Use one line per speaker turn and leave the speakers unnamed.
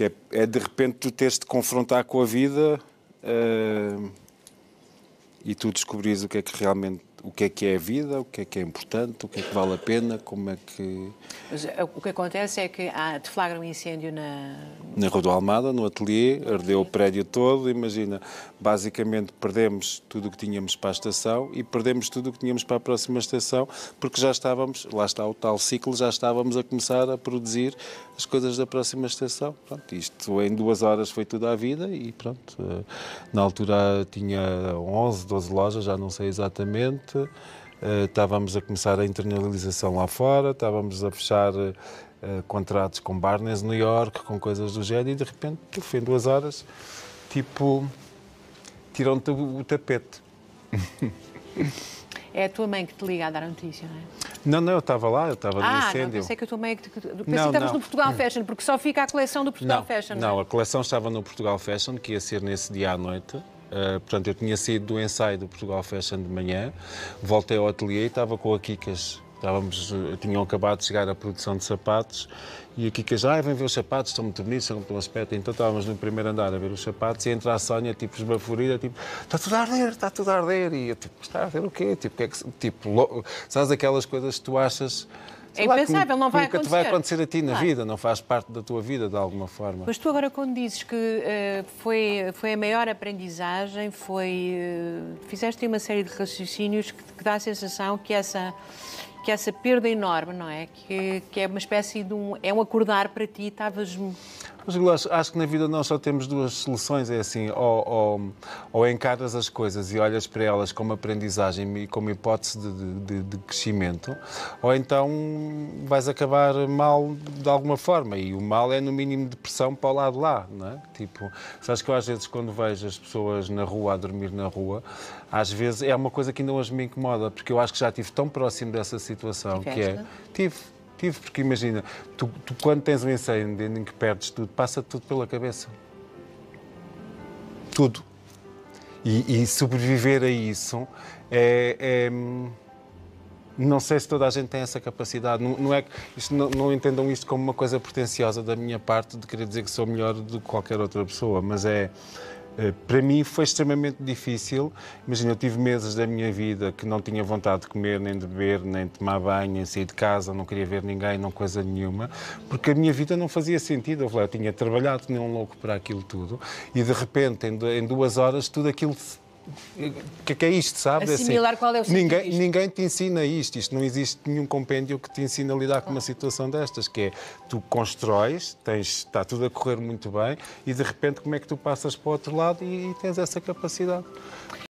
que é, é, de repente tu teres de confrontar com a vida uh, e tu descobrires o que é que realmente o que é que é a vida, o que é que é importante, o que é que vale a pena, como é que...
Mas, eh, o que acontece é que há, deflagra um incêndio na...
Na Rua do Almada, no ateliê, ardeu o prédio todo, imagina, basicamente perdemos tudo o que tínhamos para a estação e perdemos tudo o que tínhamos para a próxima estação, porque já estávamos, lá está o tal ciclo, já estávamos a começar a produzir as coisas da próxima estação. Pronto, isto em duas horas foi tudo à vida e pronto, eh, na altura tinha 11, 12 lojas, já não sei exatamente, eh, estávamos a começar a internalização lá fora, estávamos a fechar eh, contratos com Barnes, New York, com coisas do género, e de repente, no fim de duas horas, tipo, tiram-te o tapete.
É a tua mãe que te liga a dar a notícia, não é?
Não, não, eu estava lá, eu estava ah, no incêndio. Ah, não, pensei
que a tua mãe... Pensei não, que estavas no Portugal Fashion, porque só fica a coleção do Portugal não, Fashion. Não,
não, é? a coleção estava no Portugal Fashion, que ia ser nesse dia à noite. Eh, portanto, eu tinha saído do ensaio do Portugal Fashion de manhã, voltei ao ateliê e estava com a Kikas. Estávamos, eh, tinham acabado de chegar à produção de sapatos e a Kikas, ah, vem ver os sapatos, estão muito bonitos, estão com um aspecto. Então estávamos no primeiro andar a ver os sapatos e entra a Sónia, tipo esbaforida, tipo, está tudo a arder, está tudo a arder. E eu, tipo, está a arder o quê? Tipo, que é que, tipo lo... sabes aquelas coisas que tu achas
é impensável, não vai acontecer. Nunca te vai acontecer a ti na vida,
não faz parte da tua vida de alguma forma. Mas
tu agora quando dizes que uh, foi, foi a maior aprendizagem, foi uh, fizeste uma série de raciocínios que, que dá a sensação que essa que essa perda enorme, não é? Que, que é uma espécie de um. É um acordar para ti, estavas.
Mas eu acho, acho, que na vida nós só temos duas soluções: é assim, ou, ou, ou, encaras as coisas e olhas para elas como aprendizagem e como hipótese de, de, de, crescimento, ou então vais acabar mal de alguma forma. E o mal é, no mínimo, depressão para o lado lá, não é? Tipo, sabes que eu às vezes, quando vejo as pessoas na rua, a dormir na rua, às vezes é uma coisa que ainda hoje me incomoda, porque eu acho que já estive tão próximo dessa situação situação, que é. Tive, tive, porque imagina, tu, tu quando tens um incêndio em que perdes tudo, passa tudo pela cabeça. Tudo. E, e sobreviver a isso é, é não sei se toda a gente tem essa capacidade. Não, não é isto, não, não, entendam isto como uma coisa pretenciosa da minha parte de querer dizer que sou melhor do que qualquer outra pessoa, mas é eh, para mim foi extremamente difícil. Imagina, eu tive meses da minha vida que não tinha vontade de comer, nem de beber, nem de tomar banho, nem sair de casa, não queria ver ninguém, não coisa nenhuma, porque a minha vida não fazia sentido. Eu, tinha trabalhado, tinha um louco para aquilo tudo, e de repente, em duas horas, tudo aquilo o que é, que é isto, sabe? É assim, Assimilar assim, qual é o ninguém, ninguém te ensina isto. Isto não existe nenhum compêndio que te ensina a lidar com uma ah. situação destas, que é tu constróis, tens, está tudo a correr muito bem e de repente como é que tu passas para o outro lado e, e tens essa capacidade.